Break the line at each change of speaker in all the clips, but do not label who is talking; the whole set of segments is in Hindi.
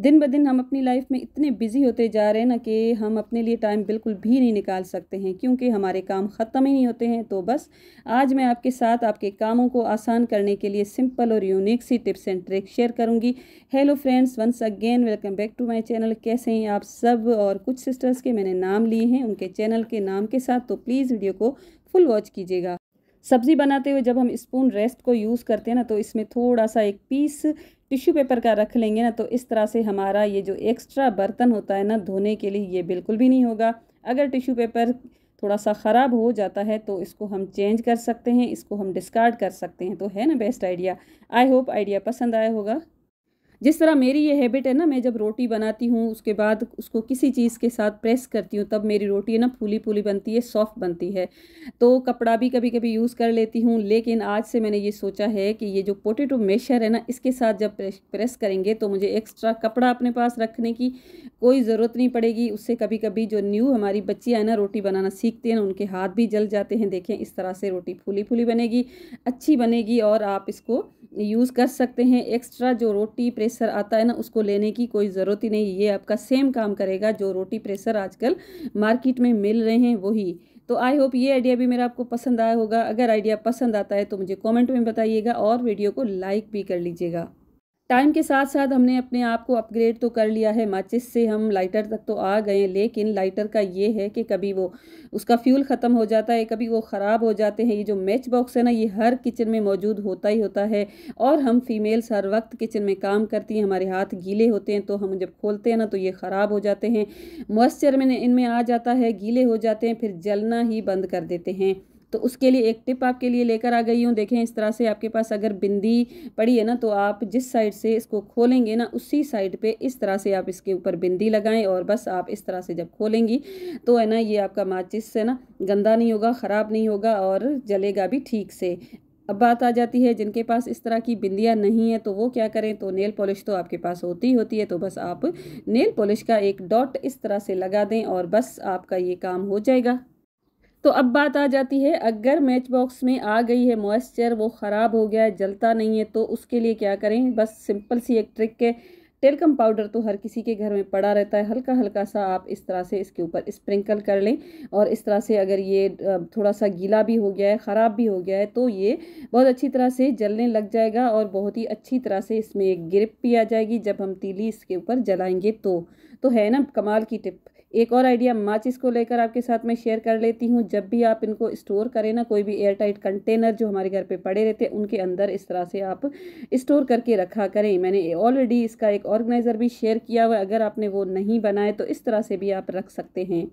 दिन ब दिन हम अपनी लाइफ में इतने बिज़ी होते जा रहे हैं ना कि हम अपने लिए टाइम बिल्कुल भी नहीं निकाल सकते हैं क्योंकि हमारे काम ख़त्म ही नहीं होते हैं तो बस आज मैं आपके साथ आपके कामों को आसान करने के लिए सिंपल और यूनिक सी टिप्स एंड ट्रिक शेयर करूंगी hello friends once again welcome back to my channel कैसे हैं आप सब और कुछ सिस्टर्स के मैंने नाम लिए हैं उनके चैनल के नाम के साथ तो प्लीज़ वीडियो को फुल वॉच कीजिएगा सब्ज़ी बनाते हुए जब हम स्पून रेस्ट को यूज़ करते हैं ना तो इसमें थोड़ा सा एक पीस टिश्यू पेपर का रख लेंगे ना तो इस तरह से हमारा ये जो एक्स्ट्रा बर्तन होता है ना धोने के लिए ये बिल्कुल भी नहीं होगा अगर टिश्यू पेपर थोड़ा सा ख़राब हो जाता है तो इसको हम चेंज कर सकते हैं इसको हम डिस्कार्ड कर सकते हैं तो है ना best idea I hope idea पसंद आया होगा जिस तरह मेरी ये हैबिट है ना मैं जब रोटी बनाती हूँ उसके बाद उसको किसी चीज़ के साथ प्रेस करती हूँ तब मेरी रोटी है ना फूली फूली बनती है सॉफ्ट बनती है तो कपड़ा भी कभी कभी यूज़ कर लेती हूँ लेकिन आज से मैंने ये सोचा है कि ये जो पोटेटो मेशर है ना इसके साथ जब प्रेस करेंगे तो मुझे एक्स्ट्रा कपड़ा अपने पास रखने की कोई ज़रूरत नहीं पड़ेगी उससे कभी कभी जो न्यू हमारी बच्चियाँ है ना रोटी बनाना सीखते हैं ना उनके हाथ भी जल जाते हैं देखें इस तरह से रोटी फूली फूली बनेगी अच्छी बनेगी और आप इसको यूज़ कर सकते हैं एक्स्ट्रा जो रोटी प्रेशर आता है ना उसको लेने की कोई ज़रूरत ही नहीं ये आपका सेम काम करेगा जो रोटी प्रेशर आजकल मार्केट में मिल रहे हैं वही तो आई होप ये आइडिया भी मेरा आपको पसंद आया होगा अगर आइडिया पसंद आता है तो मुझे कमेंट में बताइएगा और वीडियो को लाइक भी कर लीजिएगा टाइम के साथ साथ हमने अपने आप को अपग्रेड तो कर लिया है माचिस से हम लाइटर तक तो आ गए लेकिन लाइटर का ये है कि कभी वो उसका फ्यूल ख़त्म हो जाता है कभी वो ख़राब हो जाते हैं ये जो मैच बॉक्स है ना ये हर किचन में मौजूद होता ही होता है और हम फीमेल्स हर वक्त किचन में काम करती हैं हमारे हाथ गीले होते हैं तो हम जब खोलते हैं ना तो ये ख़राब हो जाते हैं मॉइस्चर में इनमें आ जाता है गीले हो जाते हैं फिर जलना ही बंद कर देते हैं तो उसके लिए एक टिप आपके लिए लेकर आ गई हूँ देखें इस तरह से आपके पास अगर बिंदी पड़ी है ना तो आप जिस साइड से इसको खोलेंगे ना उसी साइड पे इस तरह से आप इसके ऊपर बिंदी लगाएं और बस आप इस तरह से जब खोलेंगी तो है ना ये आपका माचिस से ना गंदा नहीं होगा ख़राब नहीं होगा और जलेगा भी ठीक से अब बात आ जाती है जिनके पास इस तरह की बिंदियाँ नहीं है तो वो क्या करें तो नेल पॉलिश तो आपके पास होती ही होती है तो बस आप नेल पॉलिश का एक डॉट इस तरह से लगा दें और बस आपका ये काम हो जाएगा तो अब बात आ जाती है अगर मैच बॉक्स में आ गई है मॉइस्चर वो ख़राब हो गया है जलता नहीं है तो उसके लिए क्या करें बस सिंपल सी एक ट्रिक है टेलकम पाउडर तो हर किसी के घर में पड़ा रहता है हल्का हल्का सा आप इस तरह से इसके ऊपर स्प्रिंकल कर लें और इस तरह से अगर ये थोड़ा सा गीला भी हो गया है ख़राब भी हो गया है तो ये बहुत अच्छी तरह से जलने लग जाएगा और बहुत ही अच्छी तरह से इसमें एक ग्रिप भी आ जाएगी जब हम तीली इसके ऊपर जलाएंगे तो, तो है ना कमाल की टिप एक और आइडिया मच इसको लेकर आपके साथ मैं शेयर कर लेती हूँ जब भी आप इनको स्टोर करें ना कोई भी एयर टाइट कंटेनर जो हमारे घर पे पड़े रहते हैं उनके अंदर इस तरह से आप स्टोर करके रखा करें मैंने ऑलरेडी इसका एक ऑर्गेनाइज़र भी शेयर किया हुआ अगर आपने वो नहीं बनाए तो इस तरह से भी आप रख सकते हैं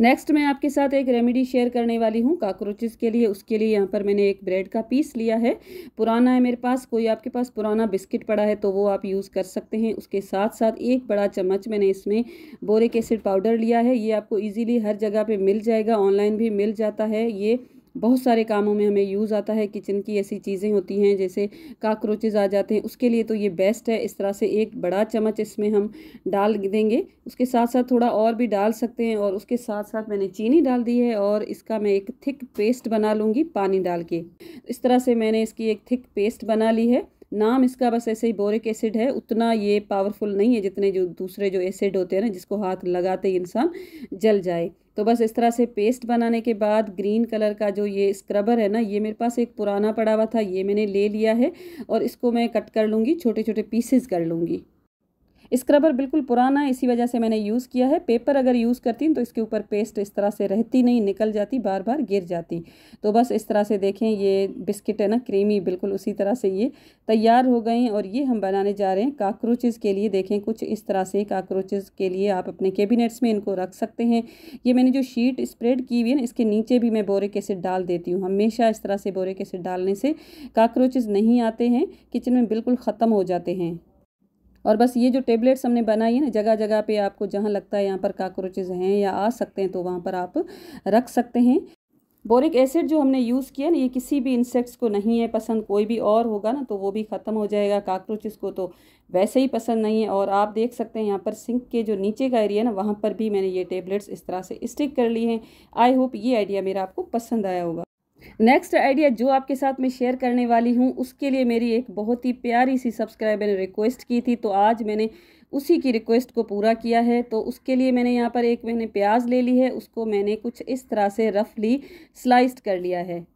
नेक्स्ट मैं आपके साथ एक रेमेडी शेयर करने वाली हूँ कॉकरोचेज़ के लिए उसके लिए यहाँ पर मैंने एक ब्रेड का पीस लिया है पुराना है मेरे पास कोई आपके पास पुराना बिस्किट पड़ा है तो वो आप यूज़ कर सकते हैं उसके साथ साथ एक बड़ा चम्मच मैंने इसमें बोरिक एसिड पाउडर लिया है ये आपको ईजिली हर जगह पर मिल जाएगा ऑनलाइन भी मिल जाता है ये बहुत सारे कामों में हमें यूज़ आता है किचन की ऐसी चीज़ें होती हैं जैसे काकरोचेज़ आ जाते हैं उसके लिए तो ये बेस्ट है इस तरह से एक बड़ा चम्मच इसमें हम डाल देंगे उसके साथ साथ थोड़ा और भी डाल सकते हैं और उसके साथ साथ मैंने चीनी डाल दी है और इसका मैं एक थिक पेस्ट बना लूँगी पानी डाल के इस तरह से मैंने इसकी एक थिक पेस्ट बना ली है नाम इसका बस ऐसे ही बोरिक एसिड है उतना ये पावरफुल नहीं है जितने जो दूसरे जो एसिड होते हैं ना जिसको हाथ लगाते ही इंसान जल जाए तो बस इस तरह से पेस्ट बनाने के बाद ग्रीन कलर का जो ये स्क्रबर है ना ये मेरे पास एक पुराना पड़ा हुआ था ये मैंने ले लिया है और इसको मैं कट कर लूँगी छोटे छोटे पीसेस कर लूँगी स्क्रबर बिल्कुल पुराना है इसी वजह से मैंने यूज़ किया है पेपर अगर यूज़ करती तो इसके ऊपर पेस्ट इस तरह से रहती नहीं निकल जाती बार बार गिर जाती तो बस इस तरह से देखें ये बिस्किट है ना क्रीमी बिल्कुल उसी तरह से ये तैयार हो गई और ये हम बनाने जा रहे हैं काकरोचेज़ के लिए देखें कुछ इस तरह से काकरोचेज़ के लिए आप अपने कैबिनेट्स में इनको रख सकते हैं ये मैंने जो शीट स्प्रेड की हुई है ना इसके नीचे भी मैं बोरे कैसे डाल देती हूँ हमेशा इस तरह से बोरे कैसे डालने से काकरोचेज़ नहीं आते हैं किचन में बिल्कुल ख़त्म हो जाते हैं और बस ये जो टेबलेट्स हमने बनाई है ना जगह जगह पे आपको जहाँ लगता है यहाँ पर काकरोचेज हैं या आ सकते हैं तो वहाँ पर आप रख सकते हैं बोरिक एसिड जो हमने यूज़ किया ना ये किसी भी इंसेक्ट्स को नहीं है पसंद कोई भी और होगा ना तो वो भी ख़त्म हो जाएगा काकरोचेस को तो वैसे ही पसंद नहीं है और आप देख सकते हैं यहाँ पर सिंक के जो नीचे का एरिया ना वहाँ पर भी मैंने ये टेबलेट्स इस तरह से स्टिक कर ली हैं आई होप ये आइडिया मेरा आपको पसंद आया होगा नेक्स्ट आइडिया जो आपके साथ मैं शेयर करने वाली हूँ उसके लिए मेरी एक बहुत ही प्यारी सी सब्सक्राइबर ने रिक्वेस्ट की थी तो आज मैंने उसी की रिक्वेस्ट को पूरा किया है तो उसके लिए मैंने यहाँ पर एक मैंने प्याज ले ली है उसको मैंने कुछ इस तरह से रफली स्लाइस्ड कर लिया है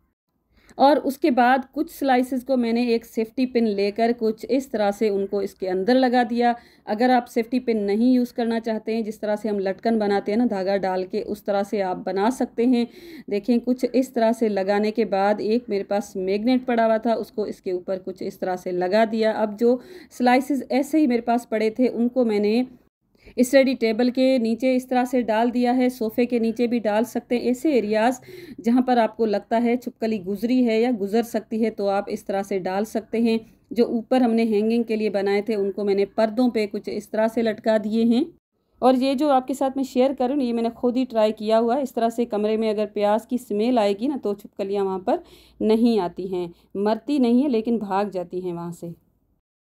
और उसके बाद कुछ स्लाइसिस को मैंने एक सेफ्टी पिन लेकर कुछ इस तरह से उनको इसके अंदर लगा दिया अगर आप सेफ्टी पिन नहीं यूज़ करना चाहते हैं जिस तरह से हम लटकन बनाते हैं ना धागा डाल के उस तरह से आप बना सकते हैं देखें कुछ इस तरह से लगाने के बाद एक मेरे पास मैग्नेट पड़ा हुआ था उसको इसके ऊपर कुछ इस तरह से लगा दिया अब जो स्लाइसिस ऐसे ही मेरे पास पड़े थे उनको मैंने स्टडी टेबल के नीचे इस तरह से डाल दिया है सोफ़े के नीचे भी डाल सकते हैं ऐसे एरियाज़ जहाँ पर आपको लगता है छुपकली गुजरी है या गुजर सकती है तो आप इस तरह से डाल सकते हैं जो ऊपर हमने हैंगिंग के लिए बनाए थे उनको मैंने पर्दों पे कुछ इस तरह से लटका दिए हैं और ये जो आपके साथ मैं शेयर करूँ ये मैंने खुद ही ट्राई किया हुआ इस तरह से कमरे में अगर प्याज की स्मेल आएगी ना तो छुपकलियाँ वहाँ पर नहीं आती हैं मरती नहीं है लेकिन भाग जाती हैं वहाँ से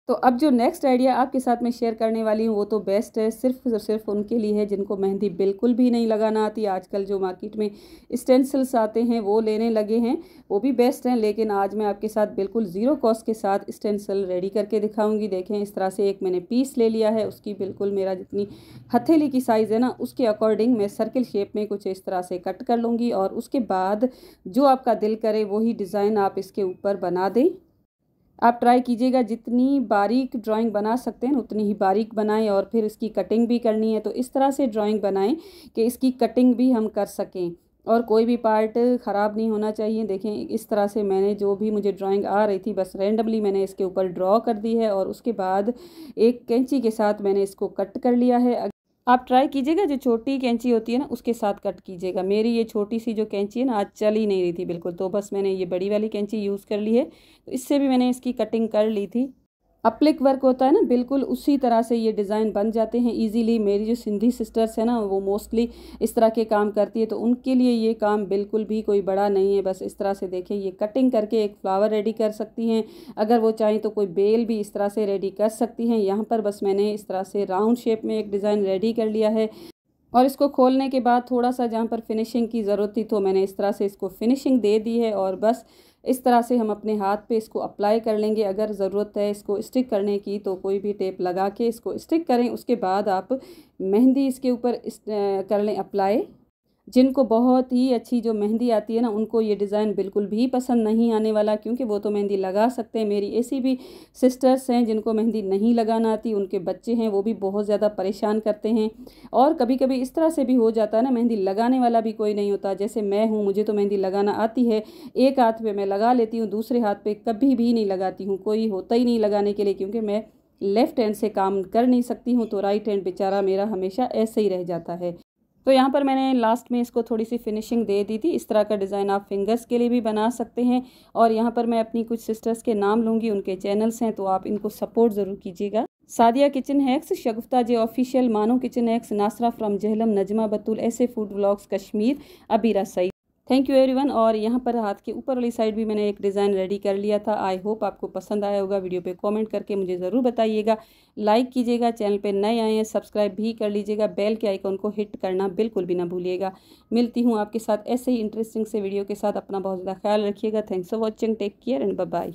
तो अब जो नेक्स्ट आइडिया आपके साथ में शेयर करने वाली हूँ वो तो बेस्ट है सिर्फ और सिर्फ उनके लिए है जिनको मेहंदी बिल्कुल भी नहीं लगाना आती आजकल जो मार्केट में स्टेंसिल्स आते हैं वो लेने लगे हैं वो भी बेस्ट हैं लेकिन आज मैं आपके साथ बिल्कुल ज़ीरो कॉस्ट के साथ स्टेंसिल रेडी करके दिखाऊँगी देखें इस तरह से एक मैंने पीस ले लिया है उसकी बिल्कुल मेरा जितनी हथेली की साइज़ है ना उसके अकॉर्डिंग मैं सर्किल शेप में कुछ इस तरह से कट कर लूँगी और उसके बाद जो आपका दिल करे वही डिज़ाइन आप इसके ऊपर बना दें आप ट्राई कीजिएगा जितनी बारीक ड्राइंग बना सकते हैं उतनी ही बारीक बनाएं और फिर इसकी कटिंग भी करनी है तो इस तरह से ड्राइंग बनाएं कि इसकी कटिंग भी हम कर सकें और कोई भी पार्ट ख़राब नहीं होना चाहिए देखें इस तरह से मैंने जो भी मुझे ड्राइंग आ रही थी बस रैंडमली मैंने इसके ऊपर ड्रॉ कर दी है और उसके बाद एक कैंची के साथ मैंने इसको कट कर लिया है आप ट्राई कीजिएगा जो छोटी कैंची होती है ना उसके साथ कट कीजिएगा मेरी ये छोटी सी जो कैंची है ना आज चल ही नहीं रही थी बिल्कुल तो बस मैंने ये बड़ी वाली कैंची यूज़ कर ली है तो इससे भी मैंने इसकी कटिंग कर ली थी अप्लिक वर्क होता है ना बिल्कुल उसी तरह से ये डिज़ाइन बन जाते हैं इजीली मेरी जो सिंधी सिस्टर्स हैं ना वो मोस्टली इस तरह के काम करती है तो उनके लिए ये काम बिल्कुल भी कोई बड़ा नहीं है बस इस तरह से देखें ये कटिंग करके एक फ्लावर रेडी कर सकती हैं अगर वो चाहें तो कोई बेल भी इस तरह से रेडी कर सकती हैं यहाँ पर बस मैंने इस तरह से राउंड शेप में एक डिज़ाइन रेडी कर लिया है और इसको खोलने के बाद थोड़ा सा जहाँ पर फिनिशिंग की ज़रूरत थी तो मैंने इस तरह से इसको फिनिशिंग दे दी है और बस इस तरह से हम अपने हाथ पे इसको अप्लाई कर लेंगे अगर ज़रूरत है इसको स्टिक करने की तो कोई भी टेप लगा के इसको स्टिक करें उसके बाद आप मेहंदी इसके ऊपर इस, कर लें अप्लाई जिनको बहुत ही अच्छी जो मेहंदी आती है ना उनको ये डिज़ाइन बिल्कुल भी पसंद नहीं आने वाला क्योंकि वो तो मेहंदी लगा सकते हैं मेरी ऐसी भी सिस्टर्स हैं जिनको मेहंदी नहीं लगाना आती उनके बच्चे हैं वो भी बहुत ज़्यादा परेशान करते हैं और कभी कभी इस तरह से भी हो जाता है ना मेहंदी लगाने वाला भी कोई नहीं होता जैसे मैं हूँ मुझे तो मेहंदी लगाना आती है एक हाथ पर मैं लगा लेती हूँ दूसरे हाथ पर कभी भी नहीं लगाती हूँ कोई होता ही नहीं लगाने के लिए क्योंकि मैं लेफ़्ट हैंड से काम कर नहीं सकती हूँ तो राइट हैंड बेचारा मेरा हमेशा ऐसे ही रह जाता है तो यहाँ पर मैंने लास्ट में इसको थोड़ी सी फिनिशिंग दे दी थी इस तरह का डिज़ाइन आप फिंगर्स के लिए भी बना सकते हैं और यहाँ पर मैं अपनी कुछ सिस्टर्स के नाम लूँगी उनके चैनल्स हैं तो आप इनको सपोर्ट ज़रूर कीजिएगा Sadia kitchen hacks Shagufta J official Mano kitchen hacks Nasra from Jhelum Najma Batool ऐसे food blogs Kashmir Abeera Saeed thank you everyone और यहाँ पर हाथ के ऊपर वाली साइड भी मैंने एक डिज़ाइन रेडी कर लिया था आई होप आपको पसंद आया होगा वीडियो पे कमेंट करके मुझे ज़रूर बताइएगा लाइक कीजिएगा चैनल पे नए आए हैं सब्सक्राइब भी कर लीजिएगा बेल के आइकॉन को हिट करना बिल्कुल भी ना भूलिएगा मिलती हूँ आपके साथ ऐसे ही इंटरेस्टिंग से वीडियो के साथ अपना बहुत ज़्यादा ख्याल रखिएगा thanks for watching take care and bye